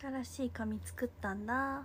新しい紙作ったんだ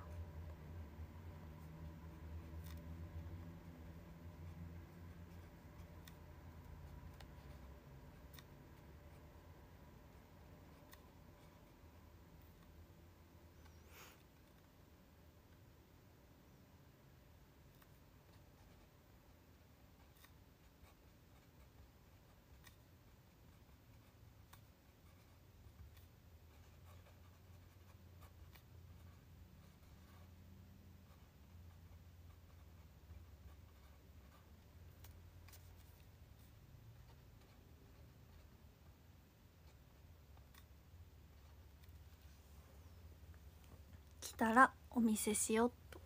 きたらお見せしよっと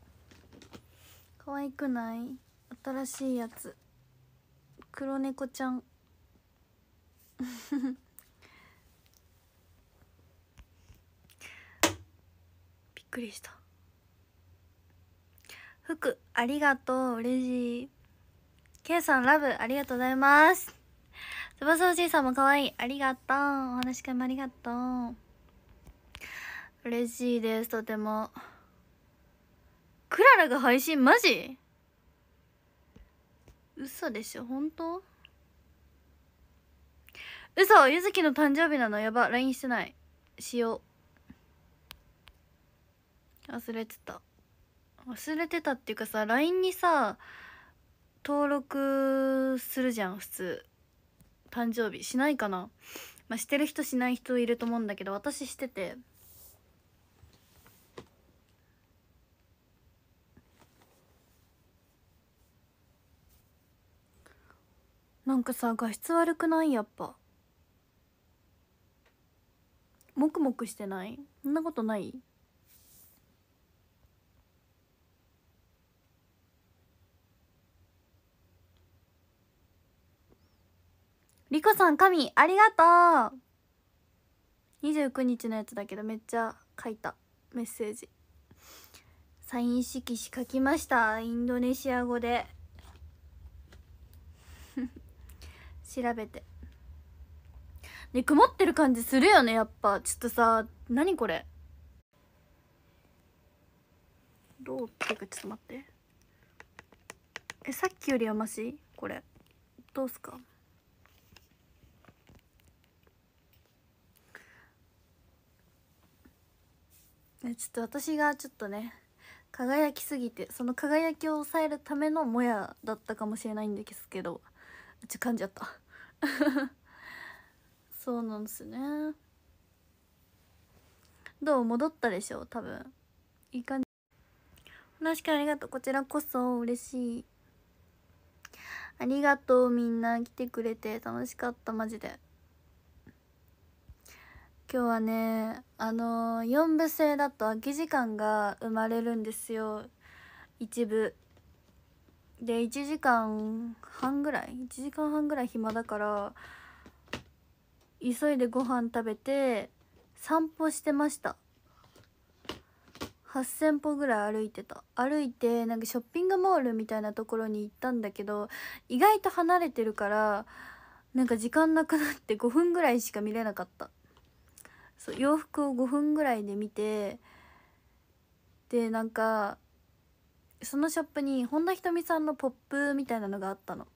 可愛くない新しいやつ黒猫ちゃん びっくりした服ありがとう嬉しいケイさんラブありがとうございます翼おじいさんも可愛いありがとうお話し会もありがとう嬉しいですとてもクララが配信マジ嘘でしょ本当嘘ゆずきの誕生日なのやば LINE してないしよう忘れてた忘れてたっていうかさ LINE にさ登録するじゃん普通誕生日しないかなまあしてる人しない人いると思うんだけど私しててなんかさ画質悪くないやっぱもくもくしてないそんなことないリコさん神ありがとう29日のやつだけどめっちゃ書いたメッセージサイン色紙書きましたインドネシア語で調べてね曇ってる感じするよねやっぱちょっとさ何これどうっていうかちょっと待ってえさっきよりはましこれどうっすかえちょっと私がちょっとね輝きすぎてその輝きを抑えるためのモヤだったかもしれないんですけどちゃ噛んじゃった そうなんですねどう戻ったでしょう多分いい感じ話からありがとうこちらこそ嬉しいありがとうみんな来てくれて楽しかったマジで今日はねあのー、4部制だと空き時間が生まれるんですよ一部で1時間半ぐらい1時間半ぐらい暇だから急いでご飯食べて散歩してました8,000歩ぐらい歩いてた歩いてなんかショッピングモールみたいなところに行ったんだけど意外と離れてるからなんか時間なくなって5分ぐらいしか見れなかったそう洋服を5分ぐらいで見てでなんかそのショップに本田仁美さんのポップみたいなのがあったの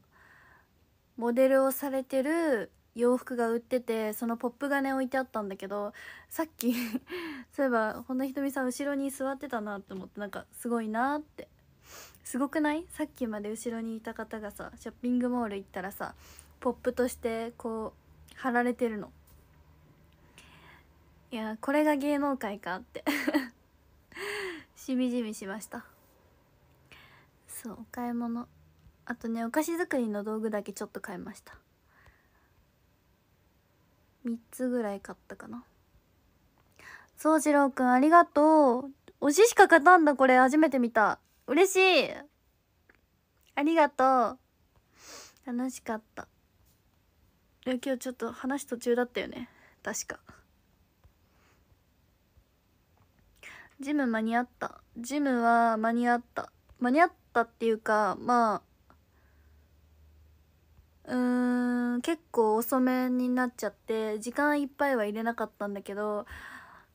モデルをされてる洋服が売っててそのポップがね置いてあったんだけどさっき そういえば本田仁美さん後ろに座ってたなって思ってなんかすごいなってすごくないさっきまで後ろにいた方がさショッピングモール行ったらさポップとしてこう貼られてるのいやこれが芸能界かって しみじみしましたそうお買い物あとねお菓子作りの道具だけちょっと買いました3つぐらい買ったかな宗次郎くんありがとう推ししか勝たんだこれ初めて見た嬉しいありがとう楽しかったいや今日ちょっと話途中だったよね確かジム間に合ったジムは間に合った間に合ったったっていうかまあうーん結構遅めになっちゃって時間いっぱいは入れなかったんだけど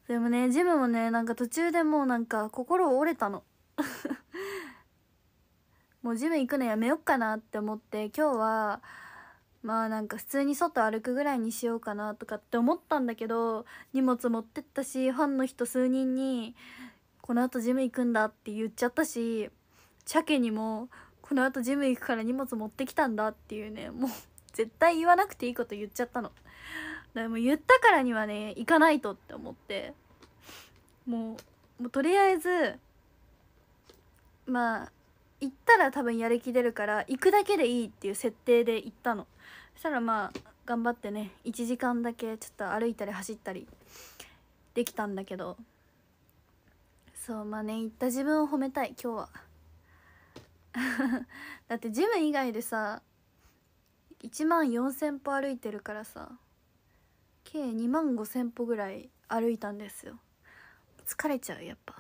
でもねジムもねなんか途中でもうなんか心折れたの もうジム行くのやめよっかなって思って今日はまあなんか普通に外歩くぐらいにしようかなとかって思ったんだけど荷物持ってったしファンの人数人に「このあとジム行くんだ」って言っちゃったし鮭にもこの後ジム行くから荷物持ってきたんだっていうねもう 絶対言わなくていいこと言っちゃったのでも言ったからにはね行かないとって思ってもうもうとりあえずまあ行ったら多分やる気出るから行くだけでいいっていう設定で行ったのそしたらまあ頑張ってね1時間だけちょっと歩いたり走ったりできたんだけどそうまあね行った自分を褒めたい今日は。だってジム以外でさ1万4,000歩歩いてるからさ計2万5,000歩ぐらい歩いたんですよ疲れちゃうやっぱ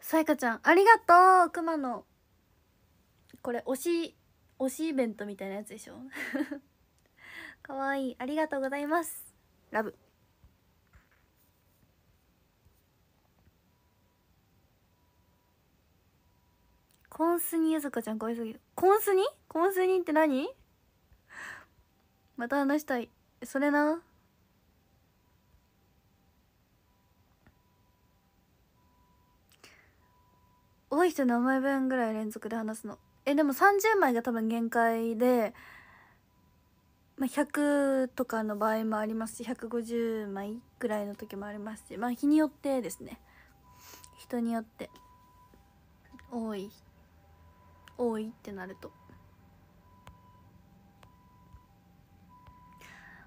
さやかちゃんありがとうくまのこれ推し推しイベントみたいなやつでしょかわ いいありがとうございますラブコンスニゆずかちゃんかわいすぎるコンスニコンスニって何また話したいそれな多い人名枚分ぐらい連続で話すのえでも30枚が多分限界で、まあ、100とかの場合もありますし150枚ぐらいの時もありますしまあ日によってですね人によって多い多いってなると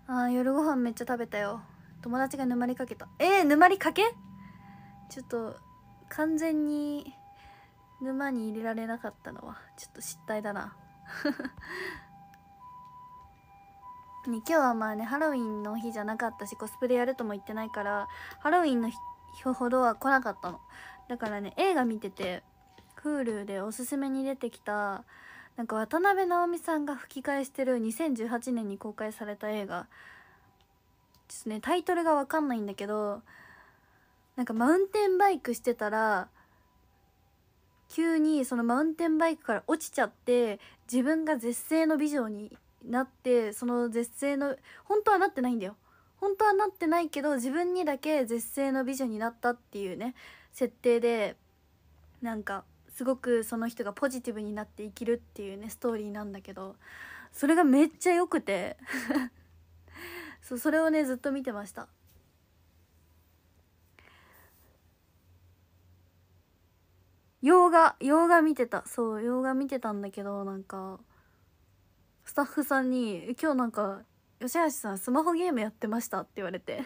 ああ夜ご飯めっちゃ食べたよ友達が沼りかけたえー、沼りかけちょっと完全に沼に入れられなかったのはちょっと失態だな ね、今日はまあねハロウィンの日じゃなかったしコスプレやるとも言ってないからハロウィンの日ほどは来なかったのだからね映画見てて Hulu でおすすめに出てきたなんか渡辺直美さんが吹き返してる2018年に公開された映画ですねタイトルが分かんないんだけどなんかマウンテンバイクしてたら急にそのマウンテンバイクから落ちちゃって自分が絶世の美女になってその絶世の本当はなってないんだよ本当はなってないけど自分にだけ絶世の美女になったっていうね設定でなんかすごくその人がポジティブになって生きるっていうねストーリーなんだけどそれがめっちゃ良くて そうそれをねずっと見てました洋画洋画見てたそう洋画見てたんだけどなんかスタッフさんに「今日なんか吉橋さんスマホゲームやってました」って言われて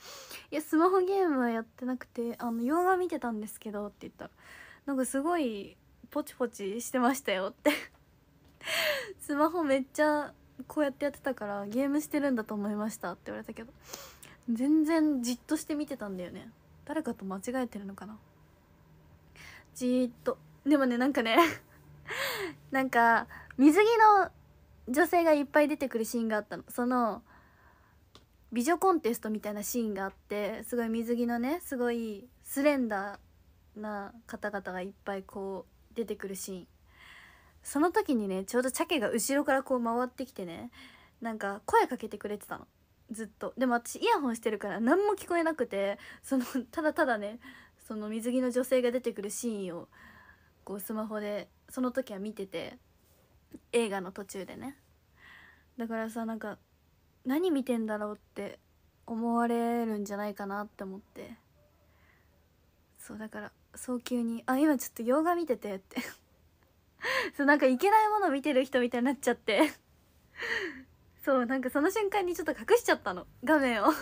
「いやスマホゲームはやってなくてあの洋画見てたんですけど」って言ったら「なんかすごいポチポチしてましたよって スマホめっちゃこうやってやってたからゲームしてるんだと思いましたって言われたけど全然じっとして見てたんだよね誰かと間違えてるのかなじーっとでもねなんかね なんか水着の女性がいっぱい出てくるシーンがあったのその美女コンテストみたいなシーンがあってすごい水着のねすごいスレンダーな方々がいっぱいこう出てくるシーンその時にねちょうど鮭が後ろからこう回ってきてねなんか声かけてくれてたのずっとでも私イヤホンしてるから何も聞こえなくてそのただただねその水着の女性が出てくるシーンをこうスマホでその時は見てて映画の途中でねだからさなんか何見てんだろうって思われるんじゃないかなって思ってそうだから早急にあ今ちょっと洋画見ててって そうなんかいけないもの見てる人みたいになっちゃって そうなんかその瞬間にちょっと隠しちゃったの画面を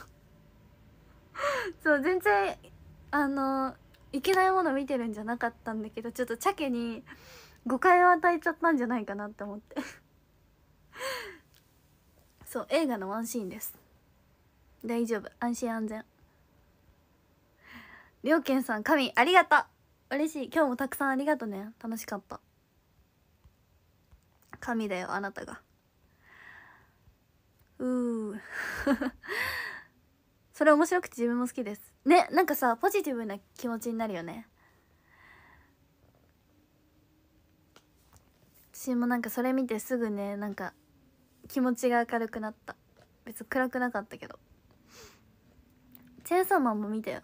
そう全然あのいけないもの見てるんじゃなかったんだけどちょっと茶家に誤解を与えちゃったんじゃないかなって思ってそう映画のワンシーンです大丈夫安心安全りょうけんさん神ありがとう嬉しい今日もたくさんありがとね楽しかった神だよあなたがうう。それ面白くて自分も好きですねなんかさポジティブな気持ちになるよね私もなんかそれ見てすぐねなんか気持ちが明るくなった別に暗くなかったけどチェーンソーマンも見たよ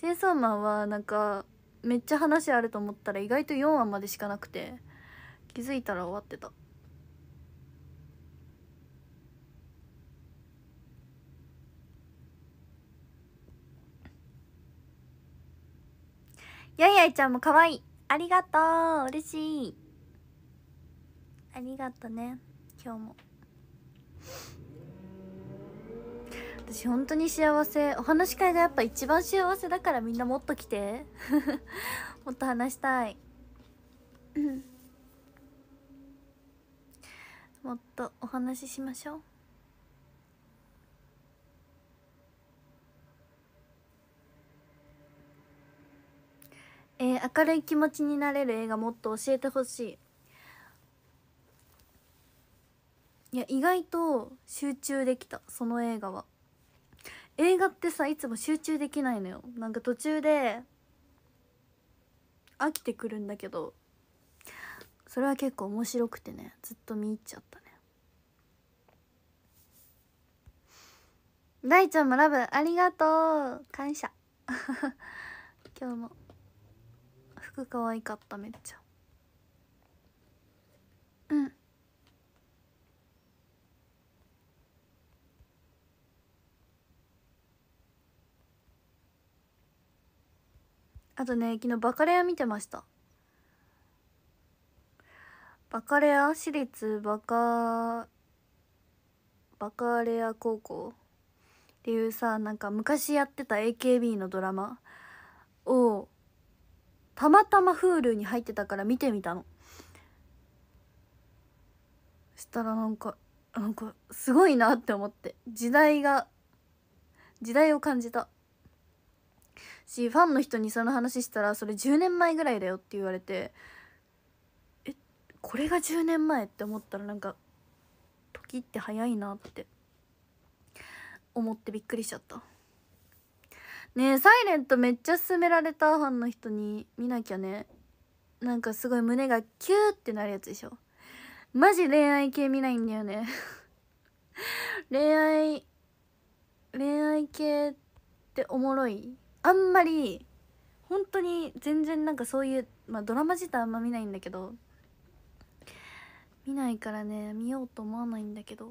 チェンソーマンはなんかめっちゃ話あると思ったら意外と4話までしかなくて気づいたら終わってたやいやいちゃんも可愛いありがとう嬉しいありがとね今日も。私本当に幸せお話し会がやっぱ一番幸せだからみんなもっと来て もっと話したい もっとお話ししましょうえー、明るい気持ちになれる映画もっと教えてほしいいや意外と集中できたその映画は映画ってさいつも集中できないのよなんか途中で飽きてくるんだけどそれは結構面白くてねずっと見入っちゃったね大ちゃんもラブありがとう感謝 今日も服可愛かっためっちゃうんあとね昨日バカレア見てましたバカレア私立バカバカレア高校っていうさなんか昔やってた AKB のドラマをたまたま Hulu に入ってたから見てみたのしたらなんかなんかすごいなって思って時代が時代を感じたしファンの人にその話したらそれ10年前ぐらいだよって言われてえこれが10年前って思ったらなんか時って早いなって思ってびっくりしちゃったねえ「サイレントめっちゃ勧められたファンの人に見なきゃねなんかすごい胸がキューってなるやつでしょマジ恋愛系見ないんだよね 恋愛恋愛系っておもろいあんまり本当に全然なんかそういう、まあ、ドラマ自体あんま見ないんだけど見ないからね見ようと思わないんだけど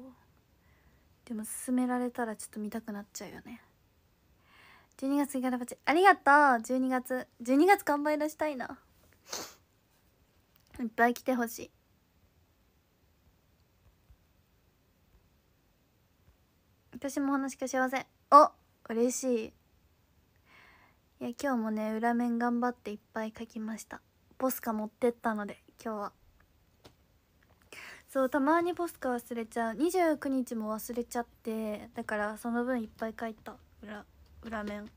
でも勧められたらちょっと見たくなっちゃうよね12月ギャラパチありがとう12月12月完売出したいないっぱい来てほしい私も話しか幸せお嬉しいいや今日もね裏面頑張っていっぱい書きましたポスカ持ってったので今日はそうたまにポスカ忘れちゃう29日も忘れちゃってだからその分いっぱい書いた裏裏面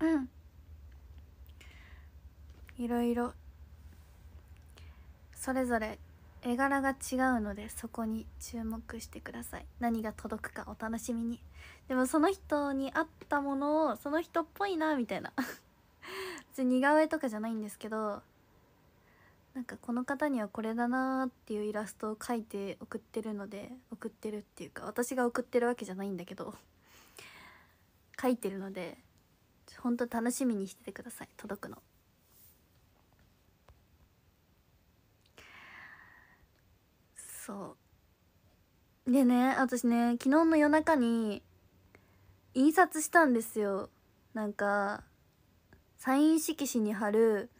うんいろいろそれぞれ絵柄が違うのでそこに注目してください何が届くかお楽しみにでもその人に合ったものをその人っぽいなみたいな 別に似顔絵とかじゃないんですけどなんかこの方にはこれだなーっていうイラストを描いて送ってるので送ってるっていうか私が送ってるわけじゃないんだけど 描いてるのでほんと楽しみにしててください届くの。そうでね私ね昨日の夜中に印刷したんですよなんかサイン色紙に貼る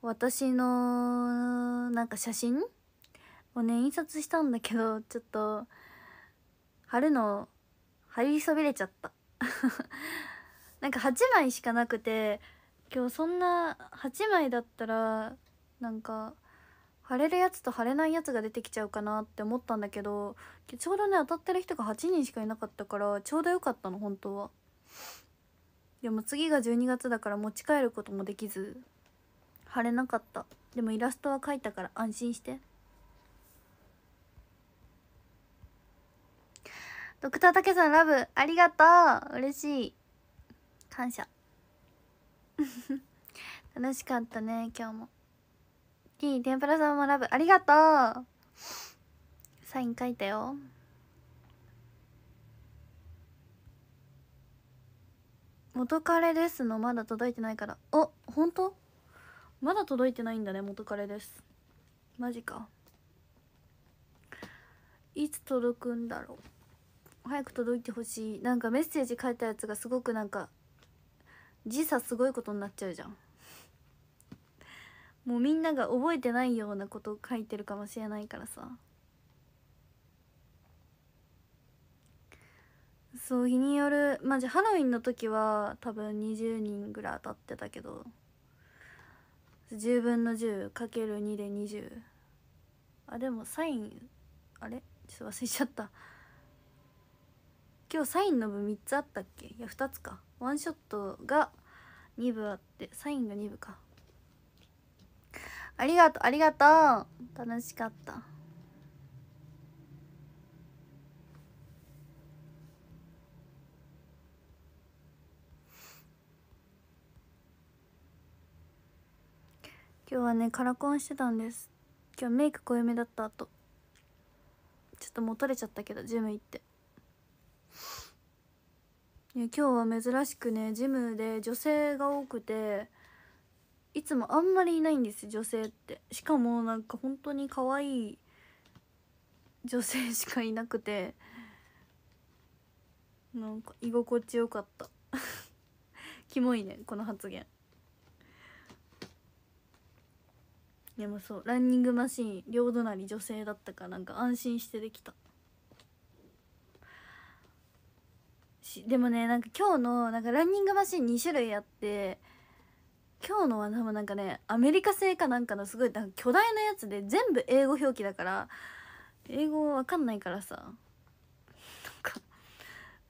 私のなんか写真をね印刷したんだけどちょっと貼るの貼りそびれちゃった なんか8枚しかなくて今日そんな8枚だったらなんか腫れるやつと腫れないやつが出てきちゃうかなって思ったんだけどちょうどね当たってる人が8人しかいなかったからちょうどよかったの本当はでも次が12月だから持ち帰ることもできず腫れなかったでもイラストは描いたから安心してドクターたけさんラブありがとう嬉しい感謝 楽しかったね今日も。キ天ぷらさんもラブありがとうサイン書いたよ元カレですのまだ届いてないからお本当まだ届いてないんだね元カレですマジかいつ届くんだろう早く届いてほしいなんかメッセージ書いたやつがすごくなんか時差すごいことになっちゃうじゃんもうみんなが覚えてないようなことを書いてるかもしれないからさそう日によるまじ、あ、ハロウィンの時は多分20人ぐらい当たってたけど10分の 10×2 で20あでもサインあれちょっと忘れちゃった今日サインの部3つあったっけいや2つかワンショットが2部あってサインが2部かありがとうありがとう楽しかった今日はねカラコンしてたんです今日メイク濃いめだった後ちょっともう取れちゃったけどジム行っていや今日は珍しくねジムで女性が多くていつもあんまりいないんです女性ってしかもなんか本当に可愛い女性しかいなくてなんか居心地よかった キモいねこの発言でもそうランニングマシーン両隣女性だったからなんか安心してできたでもねなんか今日のなんかランニングマシーン2種類あって今日のは多分なんかねアメリカ製かなんかのすごい巨大なやつで全部英語表記だから英語わかんないからさなんか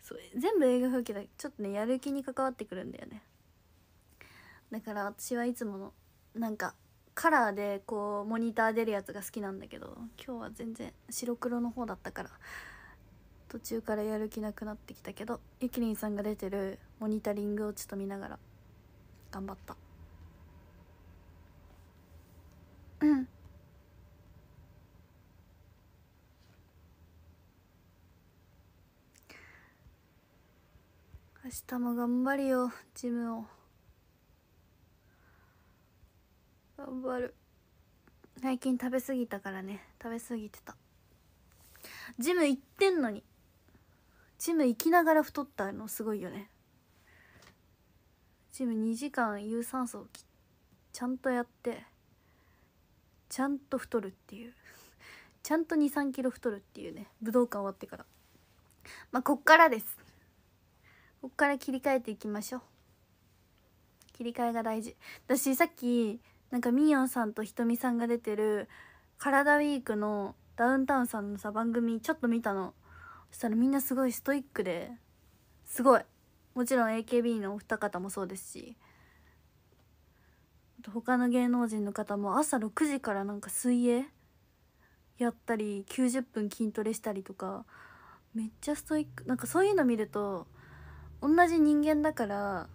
そう全部英語表記だちょっとねやる気に関わってくるんだよねだから私はいつものなんかカラーでこうモニター出るやつが好きなんだけど今日は全然白黒の方だったから途中からやる気なくなってきたけどゆきりんさんが出てるモニタリングをちょっと見ながら頑張った。うん明日も頑張るよジムを頑張る最近食べ過ぎたからね食べ過ぎてたジム行ってんのにジム行きながら太ったのすごいよねジム2時間有酸素をちゃんとやってちゃんと太るっていう ちゃんと2 3キロ太るっていうね武道館終わってからまあこっからですこっから切り替えていきましょう切り替えが大事私さっきなんかみーやんさんとひとみさんが出てる「カラダ WEEK」のダウンタウンさんのさ番組ちょっと見たのそしたらみんなすごいストイックですごいもちろん AKB のお二方もそうですしと他の芸能人の方も朝6時からなんか水泳やったり90分筋トレしたりとかめっちゃストイックなんかそういうの見ると同じ人間だから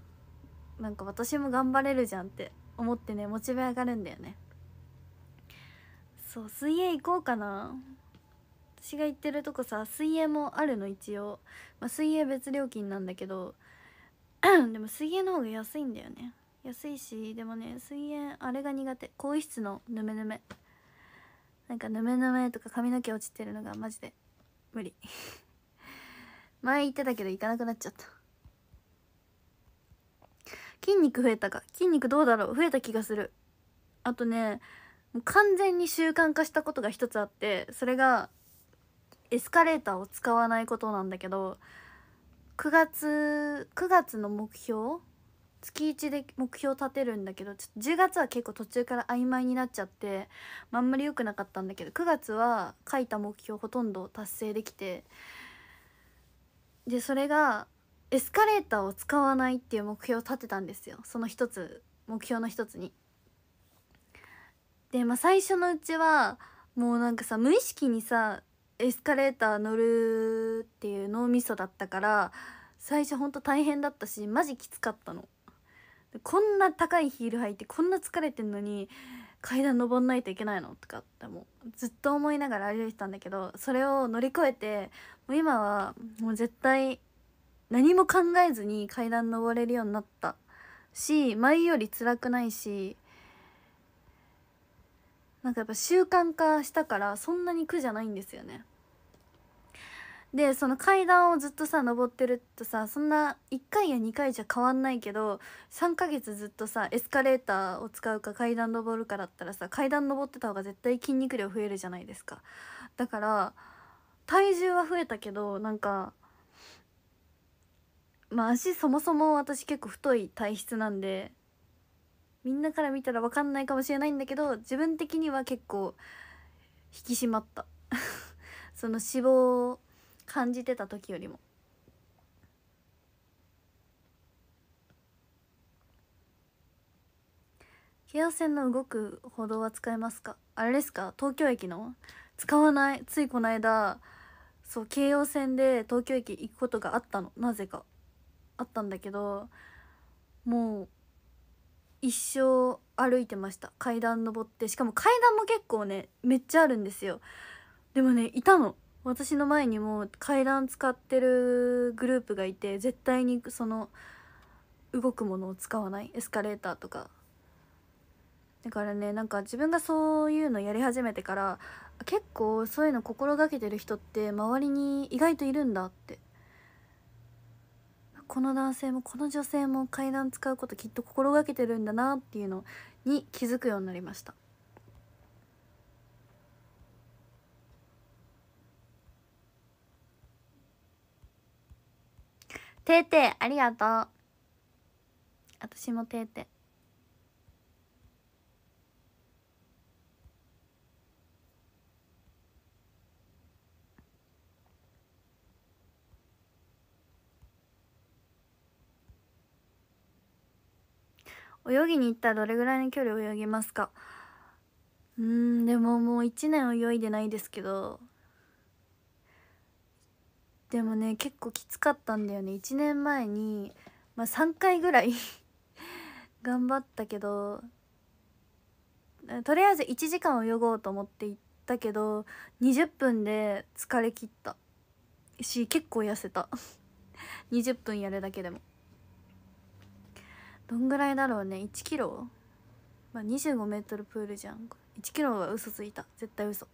なんか私も頑張れるじゃんって思ってねモチベ上がるんだよねそう水泳行こうかな私が行ってるとこさ水泳もあるの一応、まあ、水泳別料金なんだけど でも水泳の方が安いんだよね安いしでもね水泳あれが苦手更衣室のヌメヌメなんかヌメヌメとか髪の毛落ちてるのがマジで無理 前行ってたけど行かなくなっちゃった筋肉増えたか筋肉どうだろう増えた気がするあとねもう完全に習慣化したことが一つあってそれがエスカレーターを使わないことなんだけど9月9月の目標月1で目標立てるんだけどちょ10月は結構途中から曖昧になっちゃって、まあ、んまり良くなかったんだけど9月は書いた目標ほとんど達成できてでそれがエスカレーターを使わないっていう目標を立てたんですよその一つ目標の一つに。でまあ最初のうちはもうなんかさ無意識にさエスカレーター乗るっていう脳みそだったから最初ほんと大変だったしマジきつかったの。こんな高いヒール履いてこんな疲れてんのに階段登んないといけないのとかってもうずっと思いながら歩いてたんだけどそれを乗り越えてもう今はもう絶対何も考えずに階段登れるようになったし前より辛くないしなんかやっぱ習慣化したからそんなに苦じゃないんですよね。でその階段をずっとさ登ってるとさそんな1回や2回じゃ変わんないけど3ヶ月ずっとさエスカレーターを使うか階段登るかだったらさ階段登ってた方が絶対筋肉量増えるじゃないですかだから体重は増えたけどなんかまあ足そもそも私結構太い体質なんでみんなから見たら分かんないかもしれないんだけど自分的には結構引き締まった その脂肪感じてた時よりも京王線の動く歩道は使えますかあれですか東京駅の使わないついこの間そう京王線で東京駅行くことがあったのなぜかあったんだけどもう一生歩いてました階段登ってしかも階段も結構ねめっちゃあるんですよでもねいたの私の前にも階段使ってるグループがいて絶対にその動くものを使わないエスカレーターとかだからねなんか自分がそういうのやり始めてから結構そういうの心がけてる人って周りに意外といるんだってこの男性もこの女性も階段使うこときっと心がけてるんだなっていうのに気づくようになりましたてーてーありがとう私もてーてー泳ぎに行ったらどれぐらいの距離泳ぎますかうんでももう1年泳いでないですけどでもね結構きつかったんだよね1年前に、まあ、3回ぐらい 頑張ったけどとりあえず1時間泳ごうと思って行ったけど20分で疲れきったし結構痩せた20 分やるだけでもどんぐらいだろうね1キロまあ25メートルプールじゃん1キロは嘘ついた絶対嘘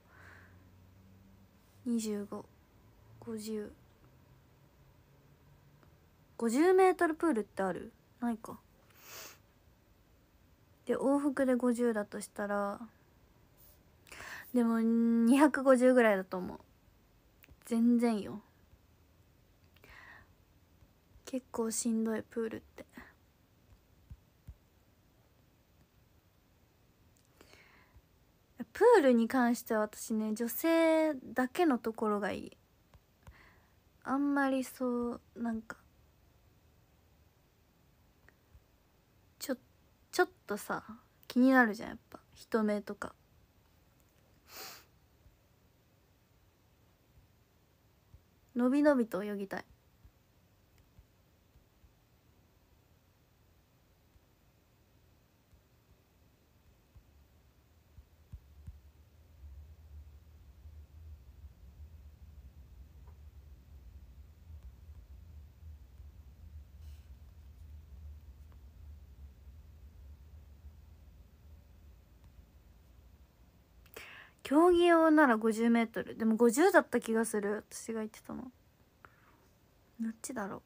2550 50メートルプールってあるないかで往復で50だとしたらでも250ぐらいだと思う全然よ結構しんどいプールってプールに関しては私ね女性だけのところがいいあんまりそうなんかちょっとさ気になるじゃんやっぱ人目とか伸び伸びと泳ぎたい競技用なら 50m でも50だった気がする私が言ってたのどっちだろ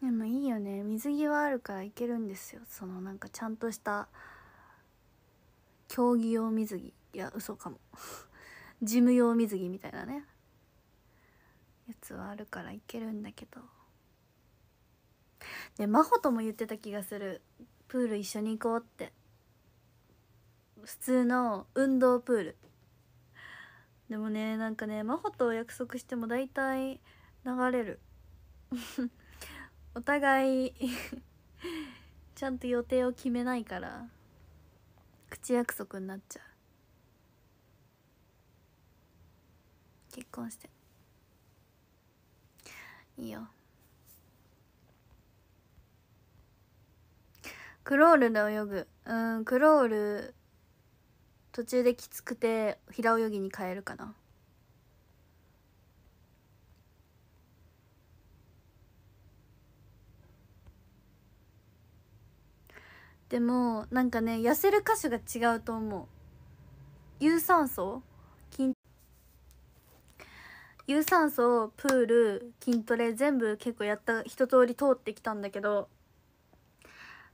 うでもいいよね水着はあるからいけるんですよそのなんかちゃんとした競技用水着いや嘘かも ジム用水着みたいなねやつはあるからいけるんだけどで真帆とも言ってた気がするプール一緒に行こうって普通の運動プールでもねなんかね真帆と約束しても大体流れる お互い ちゃんと予定を決めないから口約束になっちゃう結婚していいよクロールで泳ぐうんクロール途中できつくて平泳ぎに変えるかなでもなんかね痩せる箇所が違うと思う有酸素筋有酸素プール筋トレ全部結構やった一通り通ってきたんだけど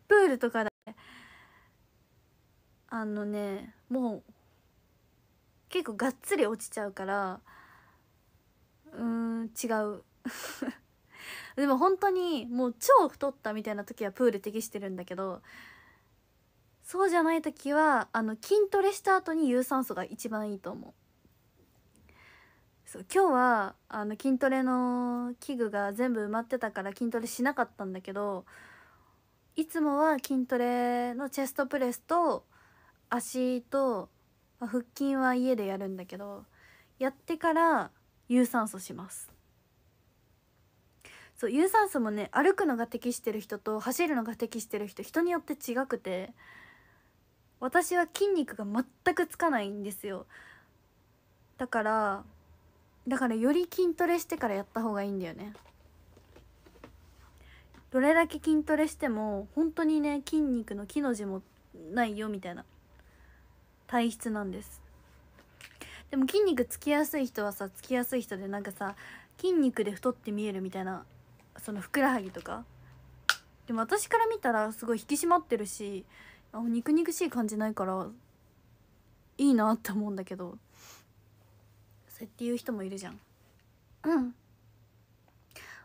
プールとかあのねもう結構がっつり落ちちゃうからうん違う でも本当にもう超太ったみたいな時はプール適してるんだけどそうじゃない時はあの筋トレした後に有酸素が一番いいと思うそう今日はあの筋トレの器具が全部埋まってたから筋トレしなかったんだけどいつもは筋トレのチェストプレスと足と腹筋は家でやるんだけどやってから有酸素しますそう有酸素もね歩くのが適してる人と走るのが適してる人人によって違くて私は筋肉が全くつかないんですよだからだからより筋トレしてからやった方がいいんだよねどれだけ筋トレしても本当にね筋肉の木の字もないよみたいな体質なんですでも筋肉つきやすい人はさつきやすい人でなんかさ筋肉で太って見えるみたいなそのふくらはぎとかでも私から見たらすごい引き締まってるし肉肉しい感じないからいいなって思うんだけどそうやって言う人もいるじゃんうん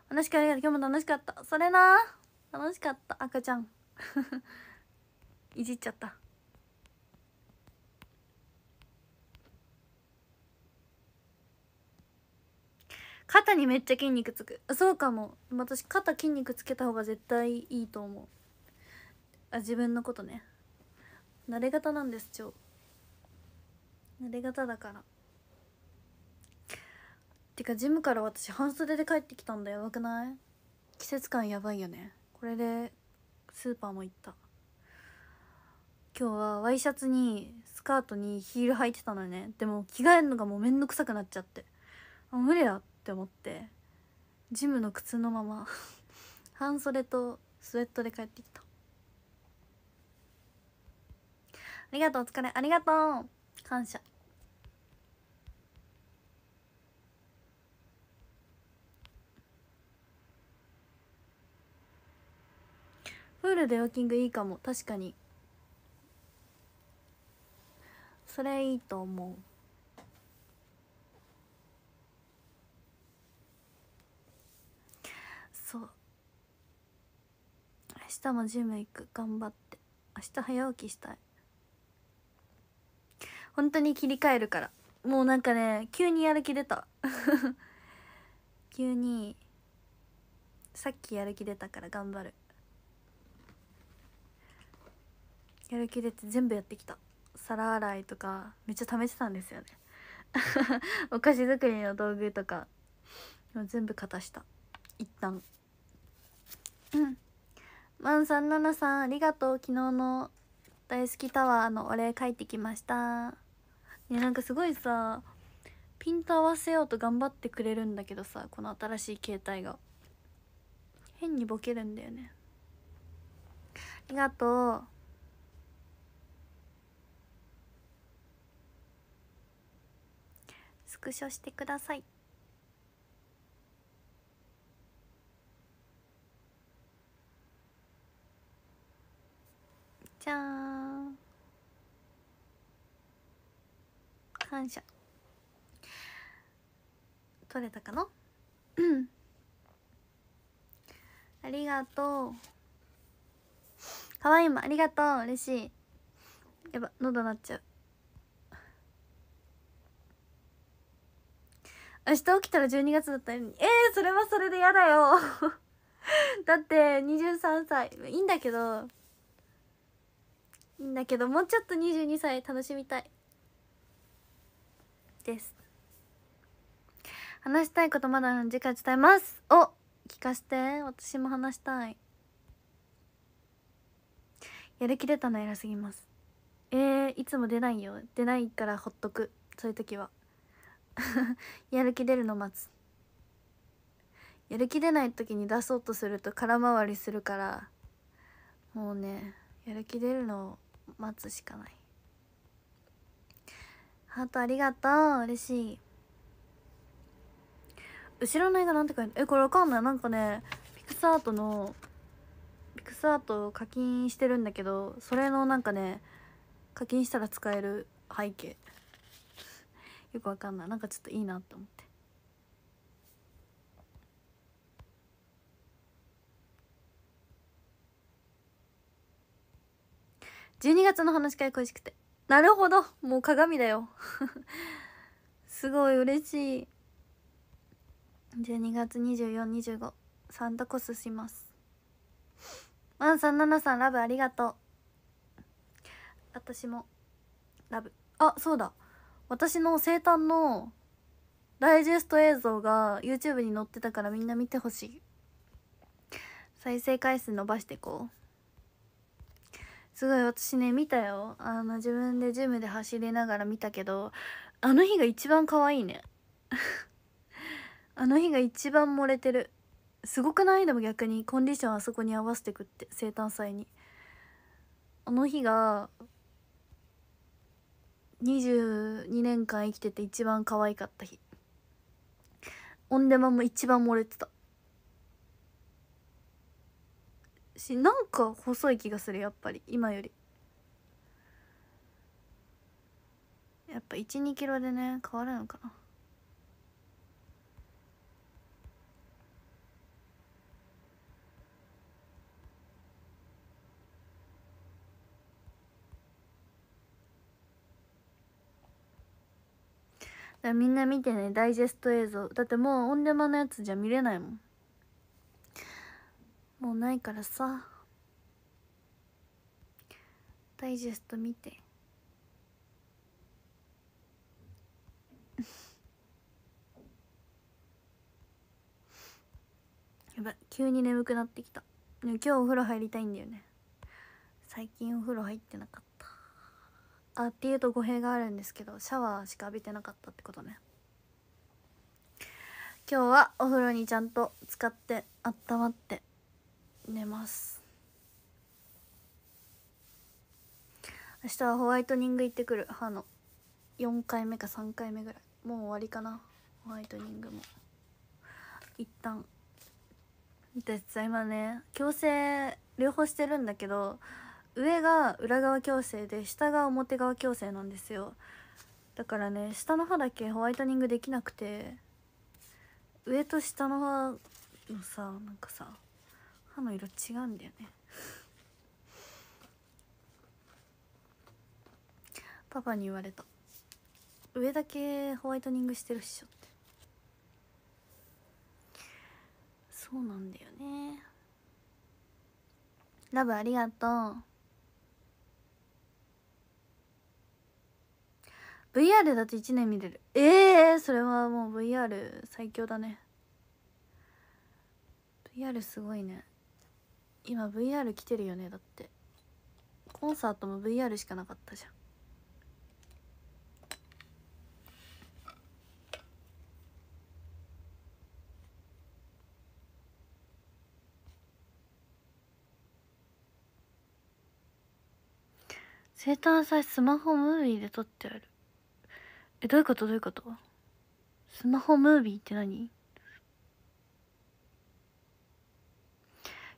楽しかった今日も楽しかったそれな楽しかった赤ちゃん いじっちゃった肩にめっちゃ筋肉つくそうかも私肩筋肉つけた方が絶対いいと思うあ自分のことね慣れ方なんです超慣れ方だからてかジムから私半袖で帰ってきたんだやばくない季節感やばいよねこれでスーパーも行った今日はワイシャツにスカートにヒール履いてたのねでも着替えるのがもうめんどくさくなっちゃってあ無理だって思ってジムの靴のまま 半袖とスウェットで帰ってきたありがとうお疲れありがとう感謝プールでウォーキングいいかも確かにそれいいと思う明日もジム行く頑張って明日早起きしたい本当に切り替えるからもうなんかね急にやる気出た 急にさっきやる気出たから頑張るやる気出て全部やってきた皿洗いとかめっちゃ試してたんですよね お菓子作りの道具とか全部片した一旦うんマンさん、さん、ありがとう。昨日の大好きタワーのお礼書いてきました。ね、なんかすごいさ、ピント合わせようと頑張ってくれるんだけどさ、この新しい携帯が。変にボケるんだよね。ありがとう。スクショしてください。謝感謝取れたかな ありがとうかわいいもありがとう嬉しいやば喉なっちゃう明日起きたら12月だったのにえー、それはそれで嫌だよ だって23歳いいんだけどいいんだけどもうちょっと22歳楽しみたいです話したいことまだ次回伝えますお聞かせて私も話したいやる気出たの偉すぎますえー、いつも出ないよ出ないからほっとくそういう時は やる気出るの待つやる気出ない時に出そうとすると空回りするからもうねやる気出るの待つしかないハートありがとう嬉しい後ろの絵がなんて書いてえこれわかんないなんかねピクサートのピクサート課金してるんだけどそれのなんかね課金したら使える背景よくわかんないなんかちょっといいなって思って12月の話し会恋しくてなるほどもう鏡だよ すごい嬉しい12月2425サンタコスしますワンさんナナさんラブありがとう私もラブあそうだ私の生誕のダイジェスト映像が YouTube に載ってたからみんな見てほしい再生回数伸ばしていこうすごい私ね見たよあの自分でジムで走りながら見たけどあの日が一番可愛いね あの日が一番漏れてるすごくないでも逆にコンディションあそこに合わせてくって生誕祭にあの日が22年間生きてて一番可愛かった日オンデマも一番漏れてたしなんか細い気がするやっぱり今よりやっぱ1 2キロでね変わるのかなみんな見てねダイジェスト映像だってもうオンデマのやつじゃ見れないもんもうないからさダイジェスト見て やば急に眠くなってきた今日お風呂入りたいんだよね最近お風呂入ってなかったあっていうと語弊があるんですけどシャワーしか浴びてなかったってことね今日はお風呂にちゃんと使ってあったまって寝ます明日はホワイトニング行ってくる歯の4回目か3回目ぐらいもう終わりかなホワイトニングも一旦でさ今ね矯正両方してるんだけど上が裏側矯正で下が表側矯正なんですよだからね下の歯だけホワイトニングできなくて上と下の歯のさなんかさ歯の色違うんだよねパパに言われた上だけホワイトニングしてるっしょってそうなんだよねラブありがとう VR だと1年見れるええー、それはもう VR 最強だね VR すごいね今 VR 来てるよねだってコンサートも VR しかなかったじゃん生誕祭スマホムービーで撮ってあるえどういうことどういうことスマホムービーって何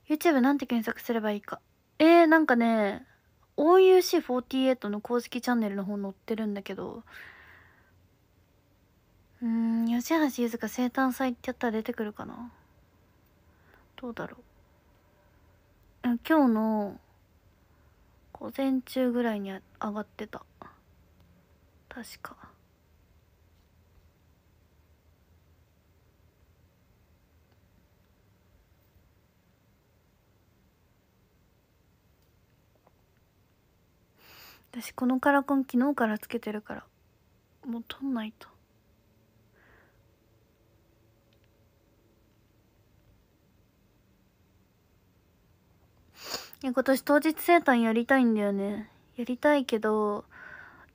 YouTube なんて検索すればいいか。えー、なんかね、OUC48 の公式チャンネルの方載ってるんだけど、うん、吉橋ゆずか生誕祭ってやったら出てくるかな。どうだろう。今日の午前中ぐらいに上がってた。確か。私このカラコン昨日からつけてるからもう取んないと。いや今年当日生誕やりたいんだよねやりたいけど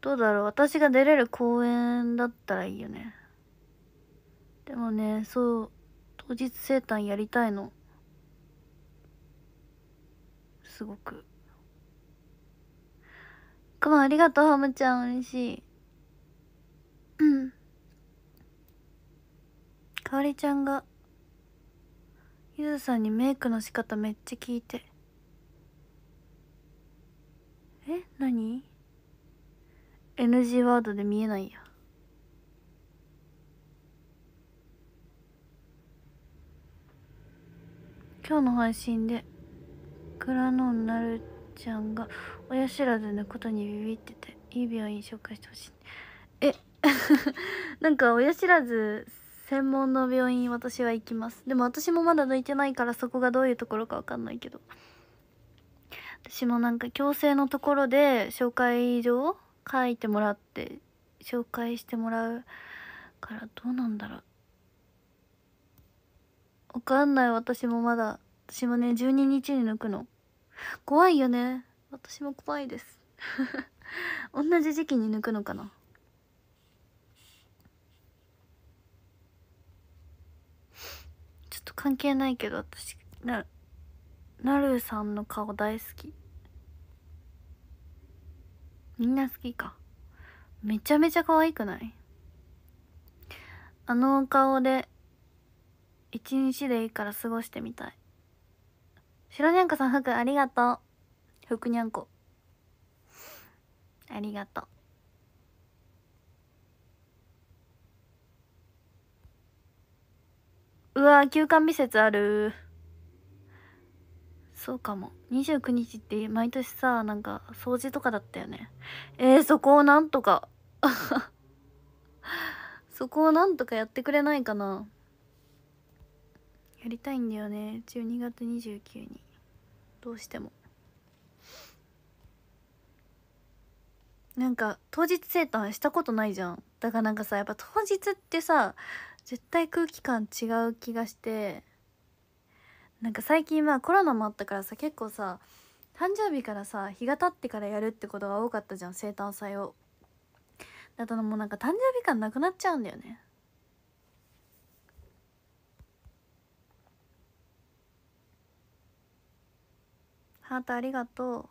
どうだろう私が出れる公演だったらいいよねでもねそう当日生誕やりたいのすごく。ありがとう、ハムちゃん、嬉しい。うん。かおりちゃんが、ゆずさんにメイクの仕方めっちゃ聞いて。え何 ?NG ワードで見えないや。今日の配信で、グラノンなるって、ちゃんが親知らずのことにビビってていい病院紹介してほしいえ なんか親知らず専門の病院私は行きますでも私もまだ抜いてないからそこがどういうところか分かんないけど私もなんか矯正のところで紹介状書いてもらって紹介してもらうからどうなんだろう分かんない私もまだ私もね12日に抜くの怖いよね私も怖いです 同じ時期に抜くのかなちょっと関係ないけど私ななるさんの顔大好きみんな好きかめちゃめちゃ可愛くないあの顔で一日でいいから過ごしてみたい白にゃんこさん服ありがとう服にゃんこありがとううわ休館日節あるそうかも29日って毎年さなんか掃除とかだったよねえー、そこをなんとか そこをなんとかやってくれないかなやりたいんだよね12月29にどうしてもなんか当日生誕したことないじゃんだからなんかさやっぱ当日ってさ絶対空気感違う気がしてなんか最近まあコロナもあったからさ結構さ誕生日からさ日が経ってからやるってことが多かったじゃん生誕祭をだたのもうなんか誕生日感なくなっちゃうんだよねハートありがとう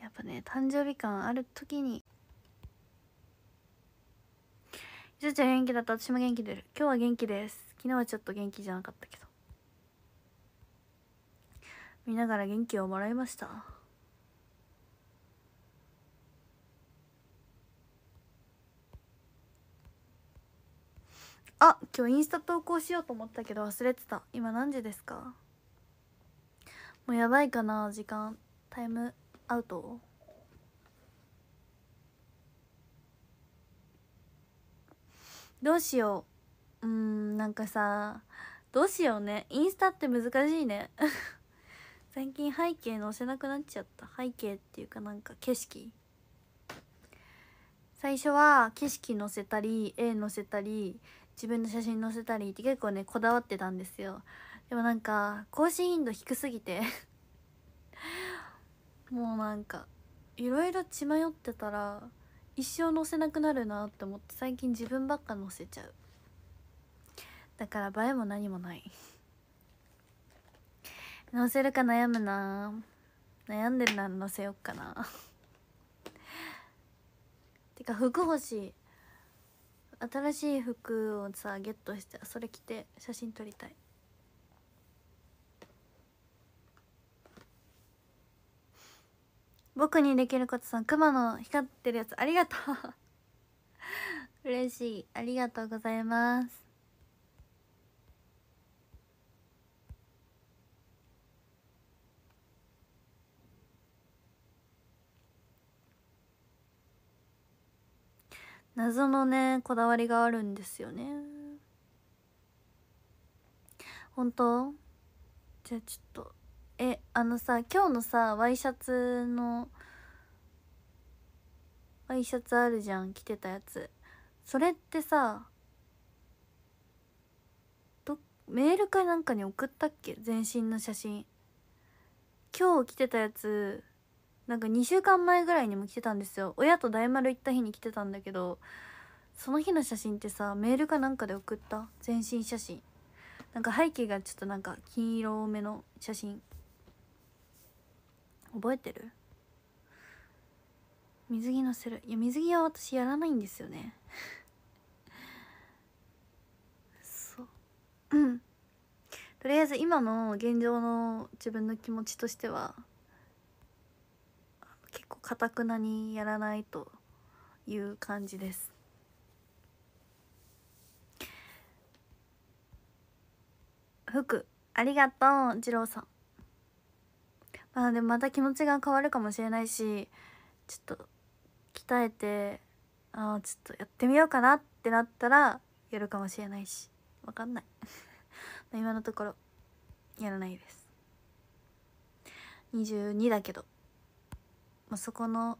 やっぱね誕生日感ある時にゆずちゃん元気だった私も元気出る今日は元気です昨日はちょっと元気じゃなかったけど見ながら元気をもらいましたあ今日インスタ投稿しようと思ったけど忘れてた今何時ですかもうやばいかな時間タイムアウトどうしよううんなんかさどうしようねインスタって難しいね 最近背景載せなくなっちゃった背景っていうかなんか景色最初は景色載せたり絵載せたり自分の写真載せたりって結構ねこだわってたんですよでもなんか更新頻度低すぎて もうなんかいろいろ血迷ってたら一生載せなくなるなって思って最近自分ばっか載せちゃうだから映えも何もない載せるか悩むな悩んでるなら載せよっかなてか服欲しい新しい服をさゲットしてそれ着て写真撮りたい僕にできることさん熊の光ってるやつありがとう 嬉しいありがとうございます謎のねこだわりがあるんですよね本当じゃあちょっとえあのさ今日のさワイシャツのワイシャツあるじゃん着てたやつそれってさどメールかなんかに送ったっけ全身の写真今日着てたやつなんか2週間前ぐらいにも来てたんですよ親と大丸行った日に来てたんだけどその日の写真ってさメールかなんかで送った全身写真なんか背景がちょっとなんか金色多めの写真覚えてる水着のせるいや水着は私やらないんですよねそううんとりあえず今の現状の自分の気持ちとしてはかたくなにやらないという感じです服ありがとう次郎さんまあでもまた気持ちが変わるかもしれないしちょっと鍛えてああちょっとやってみようかなってなったらやるかもしれないし分かんない 今のところやらないです22だけどまあ、そこの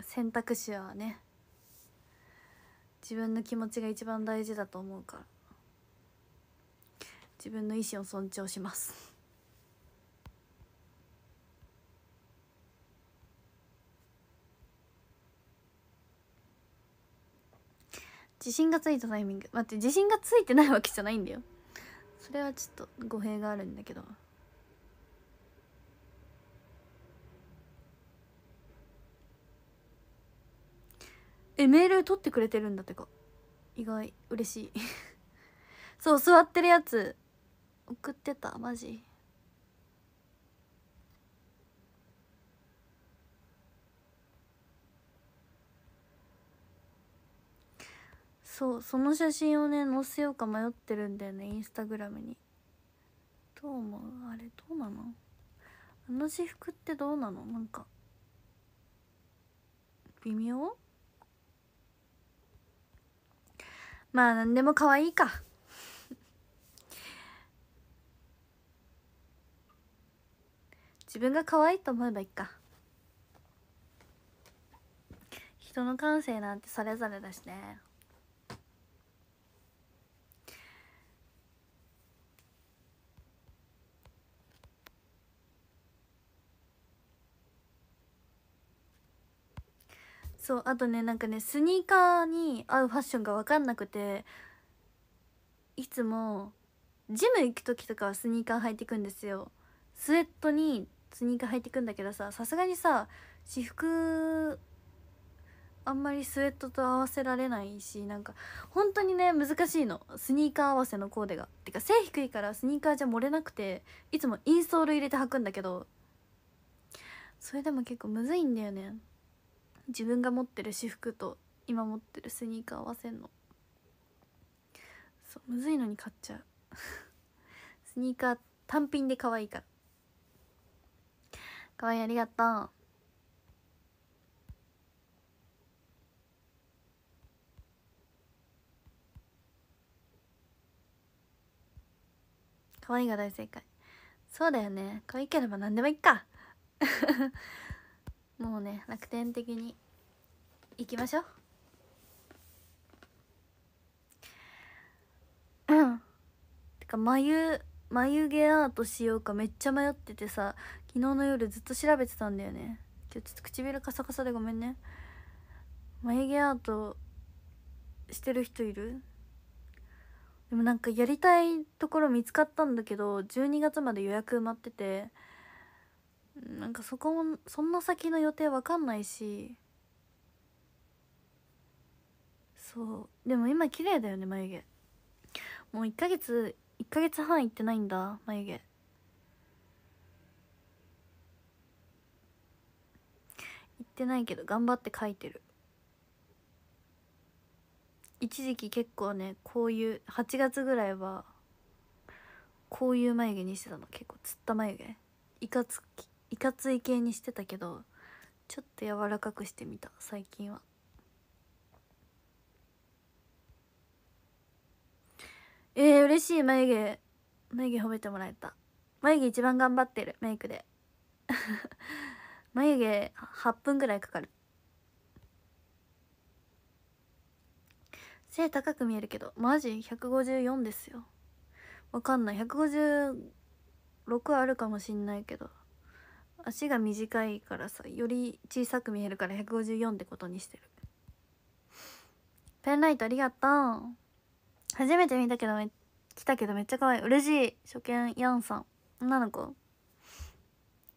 選択肢はね自分の気持ちが一番大事だと思うから自分の意思を尊重します自信がついたタイミング待って自信がついてないわけじゃないんだよそれはちょっと語弊があるんだけどえメール取ってくれてるんだってか意外嬉しい そう座ってるやつ送ってたマジそうその写真をね載せようか迷ってるんだよねインスタグラムにどう思うあれどうなのあの私服ってどうなのなんか微妙まあ何でも可愛いか。自分が可愛いと思えばいいか。人の感性なんてそれぞれだしね。そうあとねなんかねスニーカーに合うファッションが分かんなくていつもジム行く時とかはスニーカー履いてくんですよスウェットにスニーカー履いてくんだけどささすがにさ私服あんまりスウェットと合わせられないしなんか本当にね難しいのスニーカー合わせのコーデがてか背低いからスニーカーじゃ漏れなくていつもインソール入れて履くんだけどそれでも結構むずいんだよね自分が持ってる私服と今持ってるスニーカー合わせんのそうむずいのに買っちゃう スニーカー単品で可愛いから可愛いありがとう可愛いが大正解そうだよね可愛ければ何でもいいか もうね楽天的にいきましょううんてか眉眉毛アートしようかめっちゃ迷っててさ昨日の夜ずっと調べてたんだよね今日ちょっと唇カサカサでごめんね眉毛アートしてる人いるでもなんかやりたいところ見つかったんだけど12月まで予約埋まっててなんかそこもそんな先の予定わかんないしそうでも今綺麗だよね眉毛もう1ヶ月1ヶ月半行ってないんだ眉毛行ってないけど頑張って描いてる一時期結構ねこういう8月ぐらいはこういう眉毛にしてたの結構つった眉毛いかつきいかつい系にしてたけどちょっと柔らかくしてみた最近はえー、嬉しい眉毛眉毛褒めてもらえた眉毛一番頑張ってるメイクで眉毛8分ぐらいかかる背高く見えるけどマジ154ですよわかんない156あるかもしんないけど足が短いからさより小さく見えるから154ってことにしてるペンライトありがとう初めて見たけどめ来たけどめっちゃ可愛い嬉しい初見ヤンさん女の子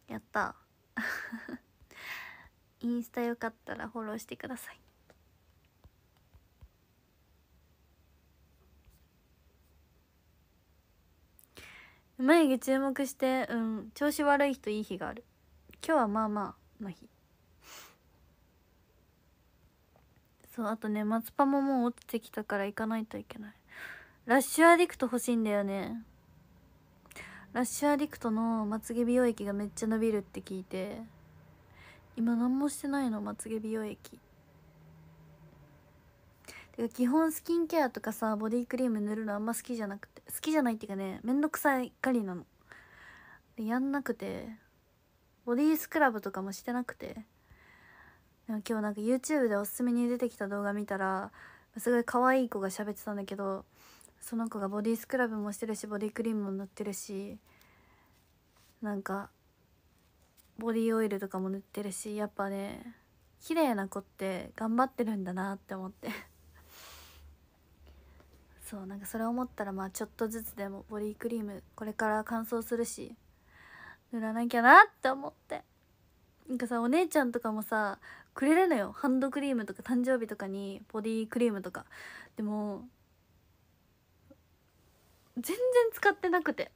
やった インスタよかったらフォローしてください眉毛注目してうん調子悪い人いい日がある今日はまあまあの日そうあとね松葉ももう落ちてきたから行かないといけないラッシュアディクト欲しいんだよねラッシュアディクトのまつげ美容液がめっちゃ伸びるって聞いて今何もしてないのまつげ美容液てか基本スキンケアとかさボディクリーム塗るのあんま好きじゃなくて好きじゃないっていうかねめんどくさいっかりなのやんなくてボディースクラブとかもしてなくてでも今日なんか YouTube でおすすめに出てきた動画見たらすごい可愛い子が喋ってたんだけどその子がボディスクラブもしてるしボディクリームも塗ってるしなんかボディオイルとかも塗ってるしやっぱね綺麗な子って頑張ってるんだなって思ってそうなんかそれ思ったらまあちょっとずつでもボディクリームこれから乾燥するし塗らなきゃなって思ってなんかさお姉ちゃんとかもさくれるのよハンドクリームとか誕生日とかにボディークリームとかでも全然使ってなくて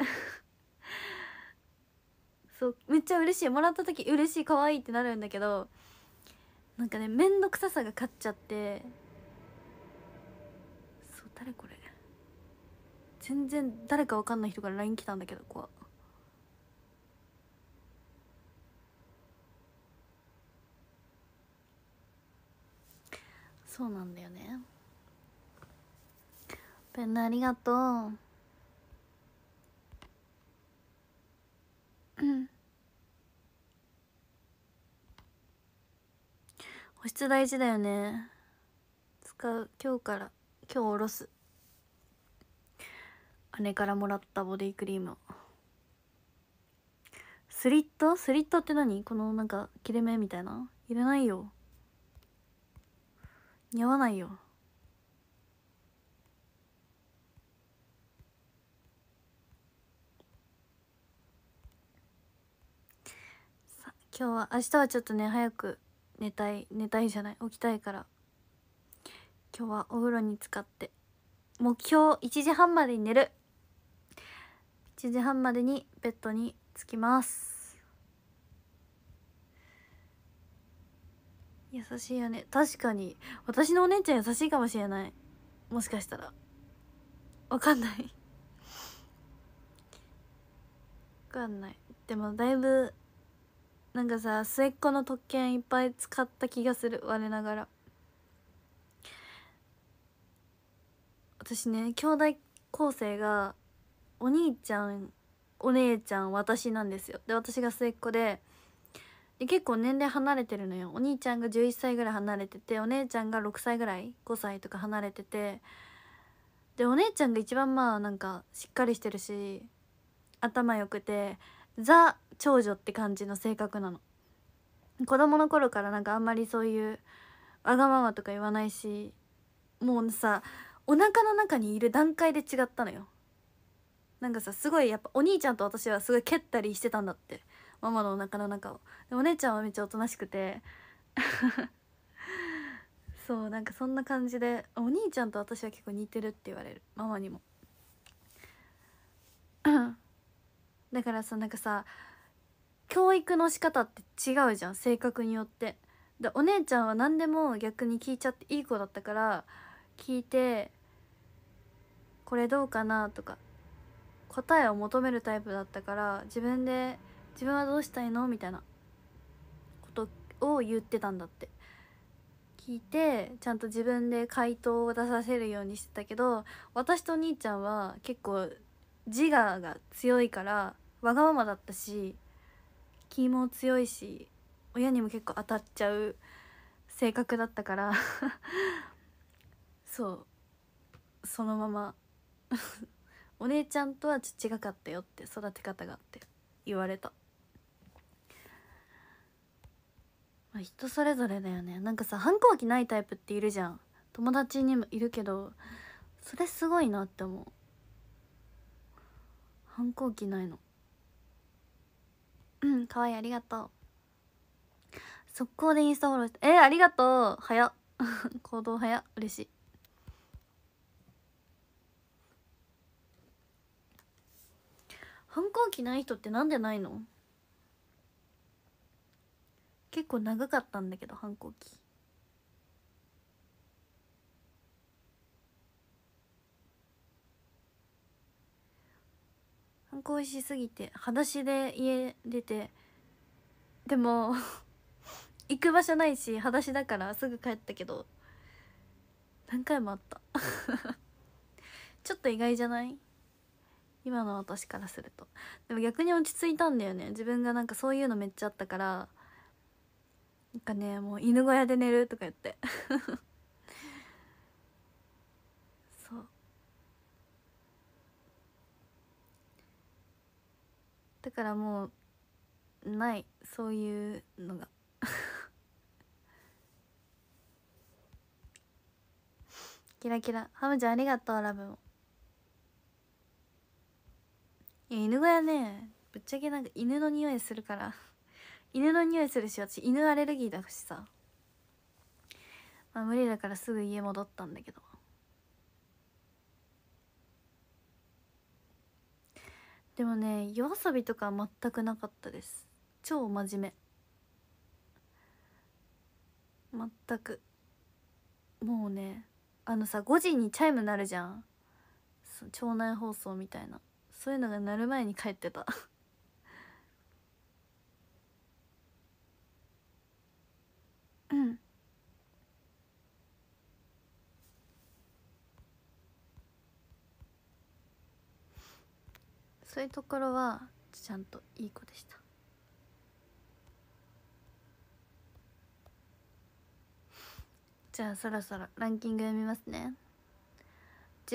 そうめっちゃ嬉しいもらった時嬉しい可愛いってなるんだけどなんかね面倒くささが勝っちゃってそう誰これ全然誰かわかんない人から LINE 来たんだけどこそうなんだよねペンありがとううん 保湿大事だよね使う今日から今日おろす姉からもらったボディクリームスリットスリットって何このなんか切れ目みたいないらないよ似合わないよさ今日は明日はちょっとね早く寝たい寝たいじゃない起きたいから今日はお風呂に浸かって目標1時半までに寝る1時半までにベッドに着きます優しいよね確かに私のお姉ちゃん優しいかもしれないもしかしたらわかんないわかんないでもだいぶなんかさ末っ子の特権いっぱい使った気がする我ながら私ね兄弟構成がお兄ちゃんお姉ちゃん私なんですよで私が末っ子でで結構年齢離れてるのよお兄ちゃんが11歳ぐらい離れててお姉ちゃんが6歳ぐらい5歳とか離れててでお姉ちゃんが一番まあなんかしっかりしてるし頭良くてザ長女って感じの性格なの子供の頃からなんかあんまりそういうわがままとか言わないしもうさお腹の中にいる段階で違ったのよなんかさすごいやっぱお兄ちゃんと私はすごい蹴ったりしてたんだってママのお腹の中をでお姉ちゃんはめっちゃおとなしくてそうなんかそんな感じでお兄ちゃんと私は結構似てるって言われるママにも だからさなんかさ教育の仕方って違うじゃん性格によってでお姉ちゃんは何でも逆に聞いちゃっていい子だったから聞いてこれどうかなとか答えを求めるタイプだったから自分で自分はどうしたいのみたいなことを言ってたんだって聞いてちゃんと自分で回答を出させるようにしてたけど私とお兄ちゃんは結構自我が強いからわがままだったし気も強いし親にも結構当たっちゃう性格だったから そうそのまま お姉ちゃんとはちょっと違かったよって育て方がって言われた。人それぞれだよねなんかさ反抗期ないタイプっているじゃん友達にもいるけどそれすごいなって思う反抗期ないのうんかわいいありがとう速攻でインスタフォローしてえー、ありがとう早っ 行動早っ嬉しい反抗期ない人ってなんでないの結構長かったんだけど反抗期反抗しすぎて裸足で家出てでも 行く場所ないし裸足だからすぐ帰ったけど何回もあった ちょっと意外じゃない今の私からするとでも逆に落ち着いたんだよね自分がなんかそういうのめっちゃあったからなんかねもう犬小屋で寝るとか言って そうだからもうないそういうのが キラキラハムちゃんありがとうラブもいや犬小屋ねぶっちゃけなんか犬の匂いするから犬の匂いするし私犬アレルギーだしさまあ無理だからすぐ家戻ったんだけどでもね夜遊びとか全くなかったです超真面目全くもうねあのさ5時にチャイム鳴るじゃん町内放送みたいなそういうのが鳴る前に帰ってたうんそういうところはちゃんといい子でしたじゃあそろそろランキング読みますね1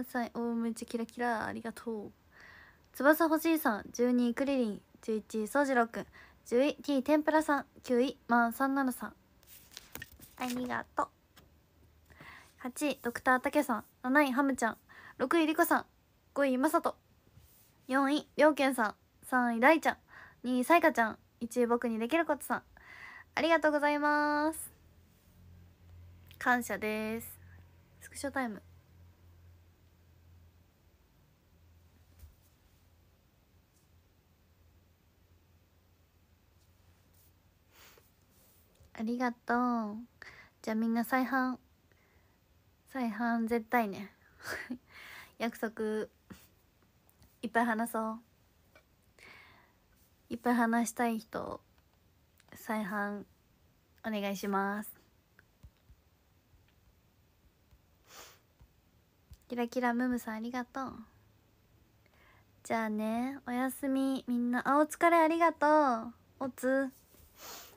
0歳おおめっちゃキラキラありがとう翼欲しいさん12位クリリン11位宗次郎くん10位 T 天ぷらさん9位マン三七さんありがとう8位ドクターたけさん7位ハムちゃん6位りこさん5位まさと4位りょうけんさん3位大ちゃん2位さいかちゃん1位僕にできることさんありがとうございます感謝ですスクショタイムありがとうじゃあみんな再販再販絶対ね 約束いっぱい話そういっぱい話したい人再販お願いしますキラキラムムさんありがとうじゃあねおやすみみんなあお疲れありがとうおつ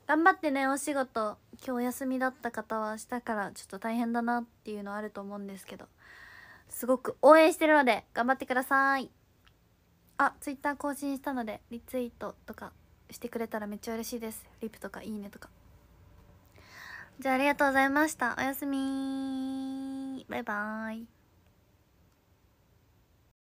頑張ってねお仕事今日お休みだった方は明日からちょっと大変だなっていうのあると思うんですけどすごく応援してるので頑張ってくださいあツイッター更新したのでリツイートとかしてくれたらめっちゃ嬉しいですリプとかいいねとかじゃあありがとうございましたおやすみバイバーイ